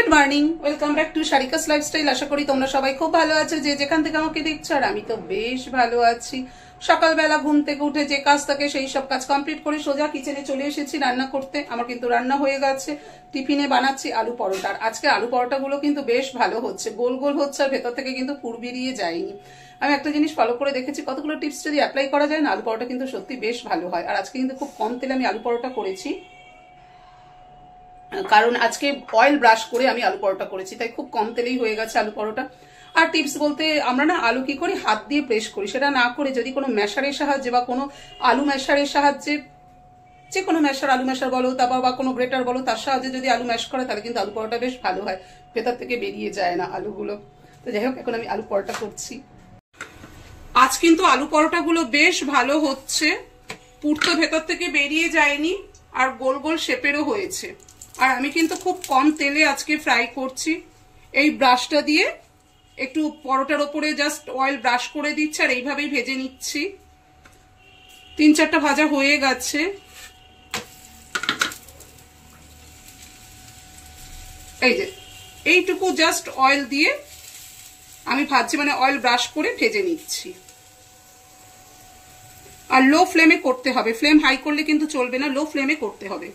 Good morning welcome back to Sharika's lifestyle আশা করি তোমরা সবাই খুব ভালো আছো যে যেখান থেকে আমাকে দেখছো আর আমি তো বেশ ভালো আছি সকালবেলা ঘুম থেকে উঠে যে কাজ থাকে সেই সব কাজ কমপ্লিট করে সোজা কিচেনে চলে এসেছি রান্না করতে আমার কিন্তু রান্না হয়ে গেছে টিফিনে বানাচ্ছি আলু পরোটা আর আজকে আলু পরোটাগুলো কিন্তু বেশ ভালো হচ্ছে গোল গোল হচ্ছে আর ভেতর থেকে কিন্তু ফুর বেরিয়ে যায়নি আমি একটা জিনিস ফলো করে দেখেছি কতগুলো টিপস যদি অ্যাপ্লাই করা যায় না আলু পরোটা কিন্তু সত্যি বেশ ভালো হয় আর আজকে কিন্তু খুব কম তেলে আমি আলু পরোটা করেছি কারণ আজকে অয়েল ব্রাশ করে আমি আলু পরোটা করেছি তাই খুব কম তেলেই হয়ে গেছে আলু পরোটা আর টিপস বলতে আমরা না আলু কি করি হাত দিয়ে প্রেস করি সেটা না করে যদি কোনো মেশারের সাহায্যে বা কোনো আলু ম্যাশারের সাহায্যে যে কোনো মেশার আলু ম্যাশার বলো তা বা কোনো গ্রেটার বলো তার সাহায্যে যদি আলু ম্যাশ করে তাহলে কিন্তু আলু পরোটা বেশ ভালো হয় ভেতর থেকে বেরিয়ে যায় না আলুগুলো তো যাই হোক এখন আমি আলু পরোটা করছি আজ কিন্তু আলু পরোটাগুলো বেশ ভালো হচ্ছে পুরতো ভেতর থেকে বেরিয়ে যায়নি আর গোল গোল শেপেরও হয়েছে আর আমি কিন্তু খুব কম তেলে আজকে ফ্রাই করছি এই ব্রাশটা দিয়ে একটু পরোটার ওপরে জাস্ট অয়েল ব্রাশ করে দিচ্ছি আর এইভাবেই ভেজে নিচ্ছি তিন চারটা ভাজা হয়ে গেছে এই যে এইটুকু জাস্ট অয়েল দিয়ে আমি ভাজছি মানে অয়েল ব্রাশ করে ভেজে নিচ্ছি আর লো ফ্লেমে করতে হবে ফ্লেম হাই করলে কিন্তু চলবে না লো ফ্লেমে করতে হবে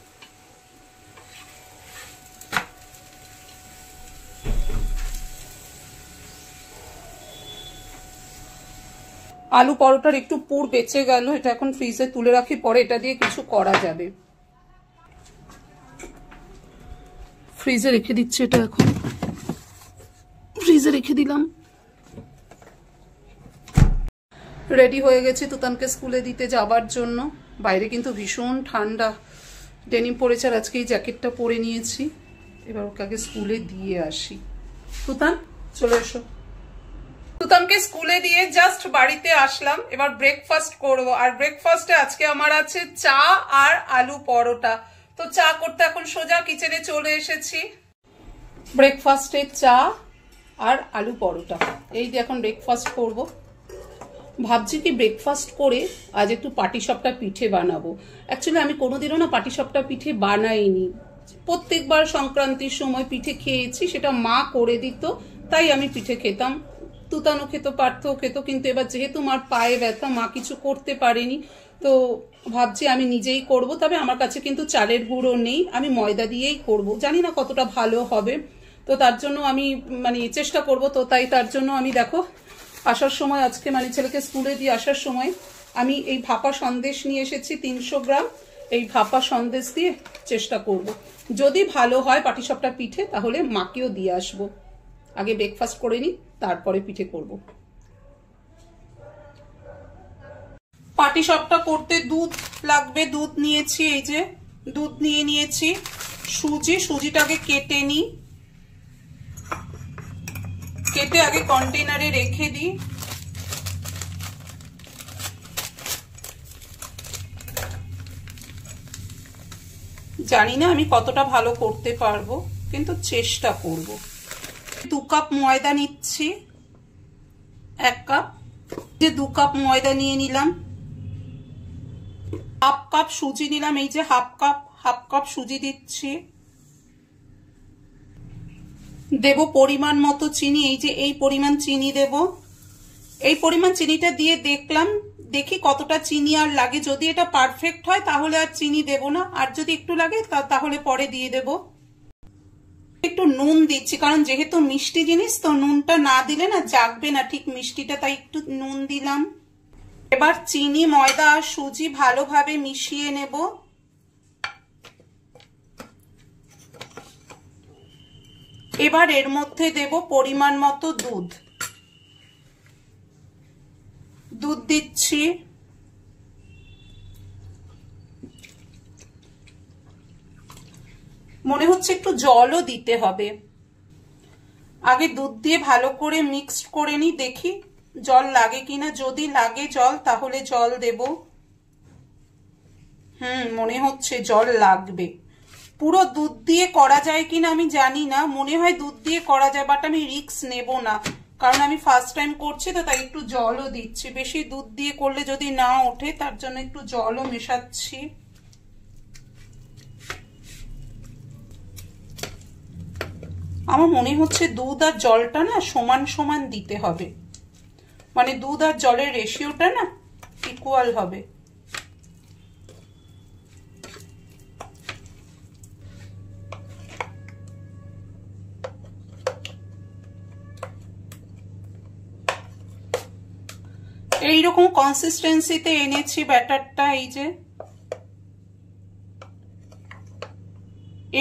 আলু পরোটার একটু পুর বেঁচে গেল এটা এখন ফ্রিজে তুলে রাখি পরে এটা দিয়ে কিছু করা যাবে ফ্রিজে রেখে দিচ্ছি এটা এখন ফ্রিজে রেখে দিলাম রেডি হয়ে গেছি তুতানকে স্কুলে দিতে যাবার জন্য বাইরে কিন্তু ভীষণ ঠান্ডা ডেনিম পরেছে আর আজকে এই জ্যাকেটটা পরে নিয়েছি এবার ওকে আগে স্কুলে দিয়ে আসি তুতান চলে এসো সুতামকে স্কুলে দিয়ে জাস্ট বাড়িতে আসলাম এবার ব্রেকফাস্ট করব আর ব্রেকফাস্টে আজকে আমার আছে চা আর আলু পরোটা তো চা করতে এখন সোজা কিচেনে চলে এসেছি ব্রেকফাস্টে চা আর আলু পরোটা এই যে এখন ব্রেকফাস্ট করব ভাবছি কি ব্রেকফাস্ট করে আজ একটু পাটিসপটা পিঠে বানাবো অ্যাকচুয়ালি আমি কোনোদিনও না পাটিসপটা পিঠে বানাইনি প্রত্যেকবার সংক্রান্তির সময় পিঠে খেয়েছি সেটা মা করে দিত তাই আমি পিঠে খেতাম তুতানো খেত পারতো খেত কিন্তু এবার যেহেতু মার পায়ে ব্যথা মা কিছু করতে পারেনি তো ভাবছি আমি নিজেই করব তবে আমার কাছে কিন্তু চালের গুঁড়ো নেই আমি ময়দা দিয়েই করব জানি না কতটা ভালো হবে তো তার জন্য আমি মানে চেষ্টা করব তো তাই তার জন্য আমি দেখো আসার সময় আজকে মানে ছেলেকে স্কুলে দিয়ে আসার সময় আমি এই ভাপা সন্দেশ নিয়ে এসেছি তিনশো গ্রাম এই ভাপা সন্দেশ দিয়ে চেষ্টা করব। যদি ভালো হয় পাটিসাপটা পিঠে তাহলে মাকেও দিয়ে আসবো আগে ব্রেকফাস্ট করে নিই তারপরে পিঠে করব পাটি সবটা করতে দুধ লাগবে দুধ নিয়েছি এই যে দুধ নিয়ে নিয়েছি সুজি সুজিটাকে কেটে নিই কেটে আগে কন্টেনারে রেখে দিই জানি না আমি কতটা ভালো করতে পারবো কিন্তু চেষ্টা করবো দু কাপ ময়দা নিচ্ছি এক কাপ যে দু কাপ ময়দা নিয়ে নিলাম হাফ কাপ সুজি নিলাম এই যে হাফ কাপ হাফ কাপ সুজি দিচ্ছি দেব পরিমাণ মতো চিনি এই যে এই পরিমাণ চিনি দেব এই পরিমাণ চিনিটা দিয়ে দেখলাম দেখি কতটা চিনি আর লাগে যদি এটা পারফেক্ট হয় তাহলে আর চিনি দেব না আর যদি একটু লাগে তাহলে পরে দিয়ে দেবো একটু নুন দিচ্ছি কারণ যেহেতু মিষ্টি জিনিস তো নুনটা না দিলে না জাগবে না ঠিক মিষ্টিটা তাই একটু নুন দিলাম এবার চিনি ময়দা আর সুজি ভালোভাবে মিশিয়ে নেব এবার এর মধ্যে দেব পরিমাণ মতো দুধ দুধ দিচ্ছি মনে হচ্ছে একটু জলও দিতে হবে আগে দুধ দিয়ে ভালো করে মিক্সড করে নি দেখি জল লাগে কিনা যদি লাগে জল তাহলে জল দেব হুম মনে হচ্ছে জল লাগবে পুরো দুধ দিয়ে করা যায় কিনা আমি জানি না মনে হয় দুধ দিয়ে করা যায় বাট আমি রিক্স নেব না কারণ আমি ফার্স্ট টাইম করছি তো তাই একটু জলও দিচ্ছি বেশি দুধ দিয়ে করলে যদি না ওঠে তার জন্য একটু জলও মেশাচ্ছি আমার মনে হচ্ছে দুধ আর জলটা না সমান সমান দিতে হবে মানে দুধ আর জলের রেশিওটা না ইকুয়াল হবে এইরকম কনসিস্টেন্সিতে এনেছি ব্যাটারটা এই যে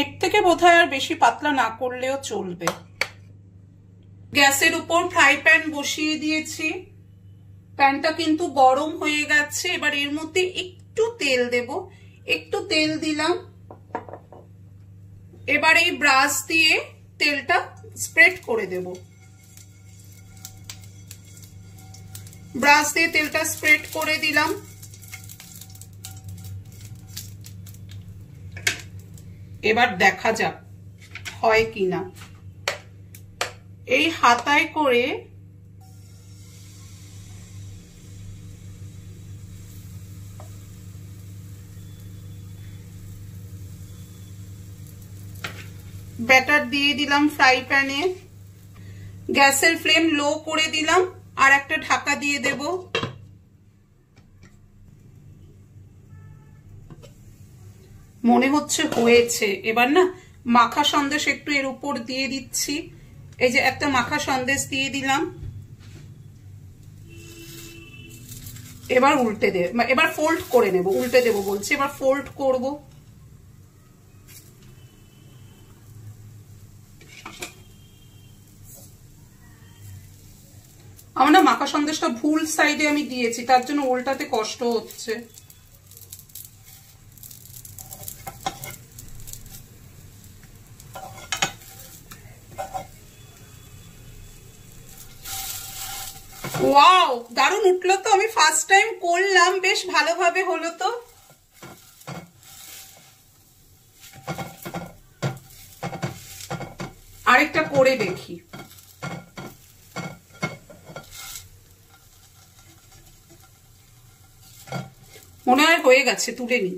এর থেকে বোধ আর বেশি পাতলা না করলেও চলবে গ্যাসের উপর ফ্রাই প্যান বসিয়ে দিয়েছি প্যানটা কিন্তু গরম হয়ে গেছে এবার এর মধ্যে একটু তেল দেব একটু তেল দিলাম এবার এই ব্রাশ দিয়ে তেলটা স্প্রেড করে দেব ব্রাশ দিয়ে তেলটা স্প্রেড করে দিলাম এবার দেখা যাক হয় কি না এই হাতায় করে ব্যাটার দিয়ে দিলাম ফ্রাই প্যানে গ্যাসের ফ্লেম লো করে দিলাম আর একটা ঢাকা দিয়ে দেবো মনে হচ্ছে হয়েছে এবার না মাখা সন্দেশ একটু এর উপর দিয়ে দিচ্ছি এই যে একটা মাখা সন্দেশ দিয়ে দিলাম এবার উল্টে দেব এবার ফোল্ড করে নেব উল্টে দেব বলছি এবার ফোল্ড করব আমার না মাখা সন্দেশটা ভুল সাইডে আমি দিয়েছি তার জন্য উল্টাতে কষ্ট হচ্ছে ওয়াও দারুণ উঠলো তো আমি ফার্স্ট টাইম করলাম বেশ ভালোভাবে হলো তো আরেকটা করে দেখি মনে হয় হয়ে গেছে তুলে নিই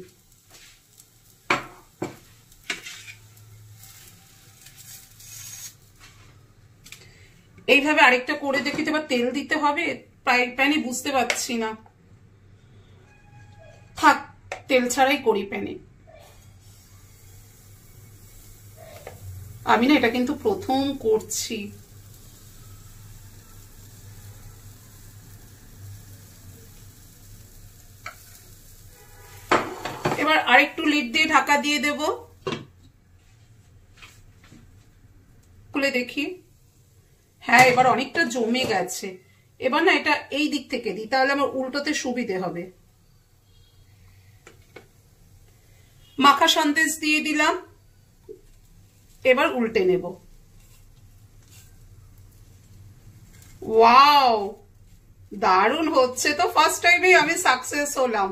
এইভাবে আরেকটা করে দেখি তো এবার তেল দিতে হবে প্রায় প্যানে বুঝতে পারছি না থাক তেল ছাড়াই করি প্যানে আমি না এটা কিন্তু প্রথম করছি এবার আরেকটু লিড দিয়ে ঢাকা দিয়ে দেব খুলে দেখি হ্যাঁ এবার অনেকটা জমে গেছে এবার না এটা এই দিক থেকে দিই তাহলে আমার উল্টোতে সুবিধে হবে মাখা সন্দেশ দিয়ে দিলাম এবার উল্টে নেব ওয়াও দারুণ হচ্ছে তো ফার্স্ট টাইমে আমি সাকসেস হলাম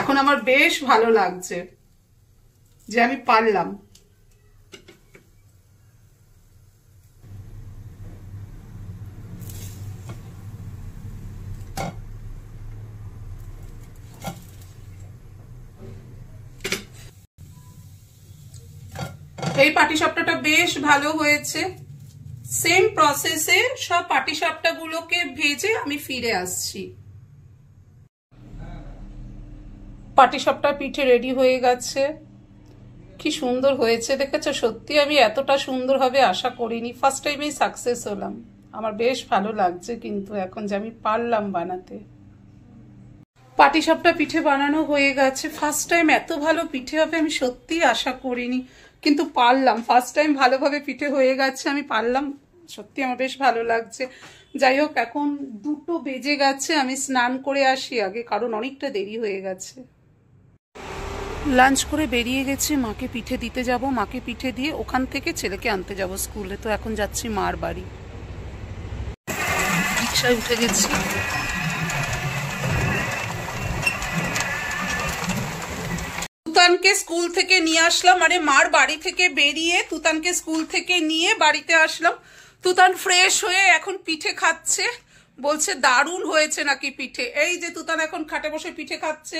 এখন আমার বেশ ভালো লাগছে যে আমি পারলাম এই পাটি সাপটাটা বেশ ভালো হয়েছে সেম প্রসেসে সব পাটি গুলোকে ভেজে আমি ফিরে আসছি পাটি সাপটা পিঠে রেডি হয়ে গেছে কি সুন্দর হয়েছে দেখেছো সত্যি আমি এতটা সুন্দর হবে আশা করিনি ফার্স্ট টাইমেই সাকসেস হলাম আমার বেশ ভালো লাগছে কিন্তু এখন যে আমি পারলাম বানাতে পাটিসাপটা পিঠে বানানো হয়ে গেছে ফার্স্ট টাইম এত ভালো পিঠে হবে আমি সত্যি আশা করিনি কিন্তু পারলাম ফার্স্ট টাইম ভালোভাবে পিঠে হয়ে গেছে আমি পারলাম সত্যি আমার বেশ ভালো লাগছে যাই হোক এখন দুটো বেজে গেছে আমি স্নান করে আসি আগে কারণ অনেকটা দেরি হয়ে গেছে লাঞ্চ করে বেরিয়ে গেছি মাকে পিঠে দিতে যাব মাকে পিঠে দিয়ে ওখান থেকে ছেলেকে আনতে যাব স্কুলে তো এখন যাচ্ছি মার বাড়ি রিক্সায় উঠে গেছি তুতানকে স্কুল থেকে নিয়ে আসলাম আরে মার বাড়ি থেকে বেরিয়ে তুতানকে স্কুল থেকে নিয়ে বাড়িতে আসলাম তুতান ফ্রেশ হয়ে এখন পিঠে খাচ্ছে বলছে দারুণ হয়েছে নাকি পিঠে এই যে তুতান এখন খাটে বসে পিঠে খাচ্ছে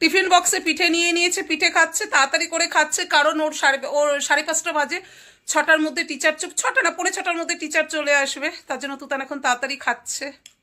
টিফিন বক্সে পিঠে নিয়ে নিয়েছে পিঠে খাচ্ছে তাড়াতাড়ি করে খাচ্ছে কারণ ওর সাড়ে ওর সাড়ে পাঁচটা বাজে ছটার মধ্যে টিচার ছটা না পড়ে ছটার মধ্যে টিচার চলে আসবে তার জন্য তুতান এখন তাড়াতাড়ি খাচ্ছে